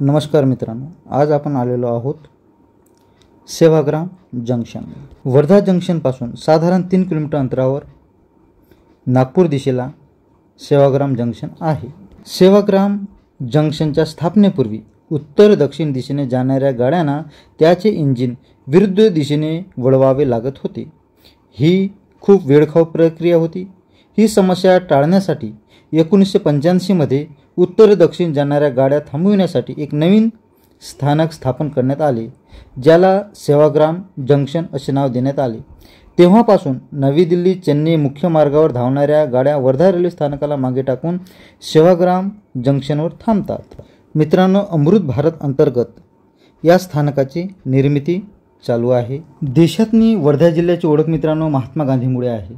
नमस्कार मित्रांनो आज आपण आलेलो आहोत सेवाग्राम जंक्शन वर्धा जंक्शनपासून साधारण तीन किलोमीटर अंतरावर नागपूर दिशेला सेवाग्राम जंक्शन आहे सेवाग्राम जंक्शनच्या स्थापनेपूर्वी उत्तर दक्षिण दिशेने जाणाऱ्या गाड्यांना त्याचे इंजिन विरुद्ध दिशेने वळवावे लागत होते ही खूप वेळखाऊ प्रक्रिया होती ही समस्या टाळण्यासाठी एकोणीसशे पंच्याऐंशीमध्ये उत्तर दक्षिण जाणाऱ्या गाड्या थांबविण्यासाठी एक नवीन स्थानक स्थापन करण्यात आले ज्याला सेवाग्राम जंक्शन असे नाव देण्यात आले तेव्हापासून नवी दिल्ली चेन्नई मुख्य मार्गावर धावणाऱ्या गाड्या वर्धा रेल्वे स्थानकाला मागे टाकून सेवाग्राम जंक्शनवर थांबतात मित्रांनो अमृत भारत अंतर्गत या स्थानकाची निर्मिती चालू आहे देशातनी वर्धा जिल्ह्याची ओळख मित्रांनो महात्मा गांधीमुळे आहे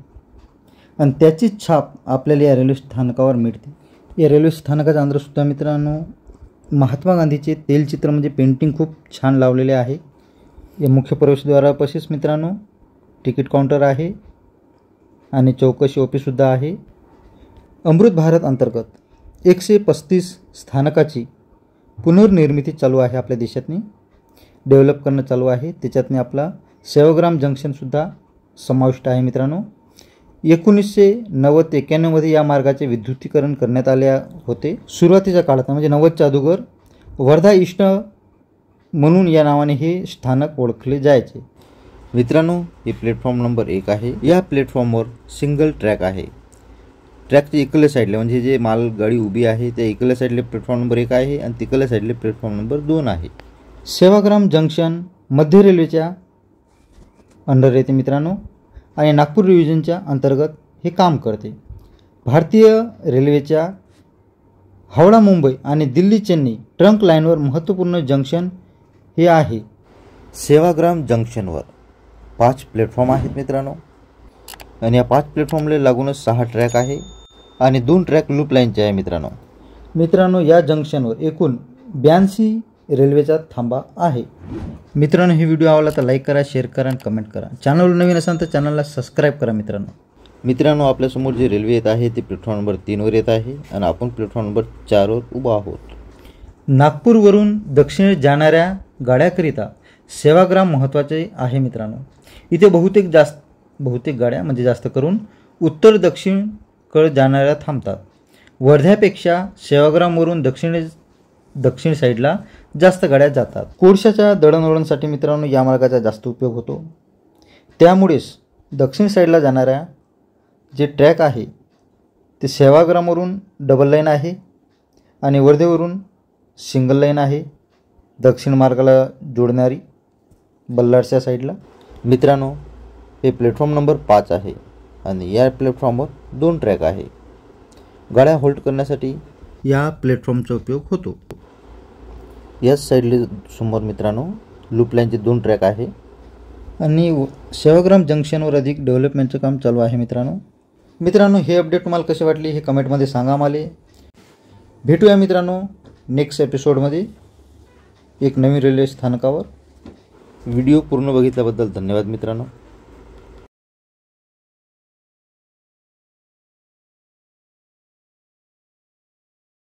आणि त्याची छाप आपल्याला या रेल्वे स्थानकावर मिळते या रेल्वे स्थानकाच्या सुद्धा मित्रांनो महात्मा गांधीचे तेलचित्र म्हणजे पेंटिंग खूप छान लावलेले आहे या मुख्य प्रवेशद्वारापाशीच मित्रांनो तिकीट काउंटर आहे आणि चौकशी ओपीसुद्धा आहे अमृत भारत अंतर्गत एकशे पस्तीस स्थानकाची पुनर्निर्मिती चालू आहे आपल्या देशातनी डेव्हलप करणं चालू आहे त्याच्यातने आपला सेवाग्राम जंक्शनसुद्धा समाविष्ट आहे मित्रांनो एकोणीसशे नव्वद एक्क्याण्णवमध्ये या मार्गाचे विद्युतीकरण करण्यात आले होते सुरुवातीच्या काळात म्हणजे नव्वदच्या अगोदर वर्धा इष्ट म्हणून या नावाने हे स्थानक ओळखले जायचे मित्रांनो हे प्लॅटफॉर्म नंबर एक आहे या प्लॅटफॉर्मवर सिंगल ट्रॅक आहे ट्रॅकच्या इकडल्या साईडला म्हणजे जे मालगाडी उभी आहे त्या इकडल्या साईडले प्लॅटफॉर्म नंबर एक आहे आणि तिकडल्या साईडले प्लॅटफॉर्म नंबर दोन आहे सेवाग्राम जंक्शन मध्य रेल्वेच्या अंडर येते मित्रांनो आणि नागपूर डिव्हिजनच्या अंतर्गत हे काम करते भारतीय रेल्वेच्या हावडा मुंबई आणि दिल्ली चेन्नई ट्रंक लाईनवर महत्त्वपूर्ण जंक्शन हे आहे सेवाग्राम जंक्शनवर पाच प्लॅटफॉर्म आहेत मित्रांनो आणि या पाच प्लॅटफॉर्मला लागूनच सहा ट्रॅक आहे आणि दोन ट्रॅक लूप लाईनचे आहे मित्रांनो मित्रांनो या जंक्शनवर एकूण ब्याऐंशी रेल्वेचा थांबा आहे मित्रांनो हे व्हिडिओ आवडला तर लाईक करा शेअर करा आणि कमेंट करा चॅनल नवीन असाल तर चॅनलला सबस्क्राईब करा मित्रांनो मित्रांनो आपल्यासमोर जी रेल्वे येत आहे ती प्लॅटफॉर्म नंबर तीनवर येत आहे आणि आपण प्लॅटफॉर्म नंबर चारवर उभा आहोत नागपूरवरून दक्षिणेस जाणाऱ्या गाड्याकरिता सेवाग्राम महत्त्वाचे आहे मित्रांनो इथे बहुतेक जास्त बहुतेक गाड्या म्हणजे जास्त करून उत्तर दक्षिणकडे जाणाऱ्या थांबतात वर्ध्यापेक्षा सेवाग्रामवरून दक्षिणेस दक्षिण साईडला जास्त गाड्या जातात कोळशाच्या दळणवळणसाठी मित्रांनो या मार्गाचा जास्त उपयोग होतो त्यामुळेच दक्षिण साईडला जाणाऱ्या जे ट्रॅक आहे ते सेवाग्रामवरून डबल लाईन आहे आणि वर्धेवरून सिंगल लाईन आहे दक्षिण मार्गाला जोडणारी बल्लारच्या साईडला मित्रांनो हे प्लॅटफॉर्म नंबर पाच आहे आणि या प्लॅटफॉर्मवर दोन ट्रॅक आहे गाड्या होल्ड करण्यासाठी या प्लॅटफॉर्मचा उपयोग होतो याच साईडले समोर मित्रांनो लूपलाईनचे दोन ट्रॅक आहे आणि सेवाग्राम जंक्शनवर अधिक डेव्हलपमेंटचं काम चालू आहे मित्रांनो मित्रांनो हे अपडेट तुम्हाला कसे वाटले हे कमेंटमध्ये सांगा मला भेटूया मित्रांनो नेक्स्ट एपिसोडमध्ये एक नवीन रेल्वे स्थानकावर व्हिडिओ पूर्ण बघितल्याबद्दल धन्यवाद मित्रांनो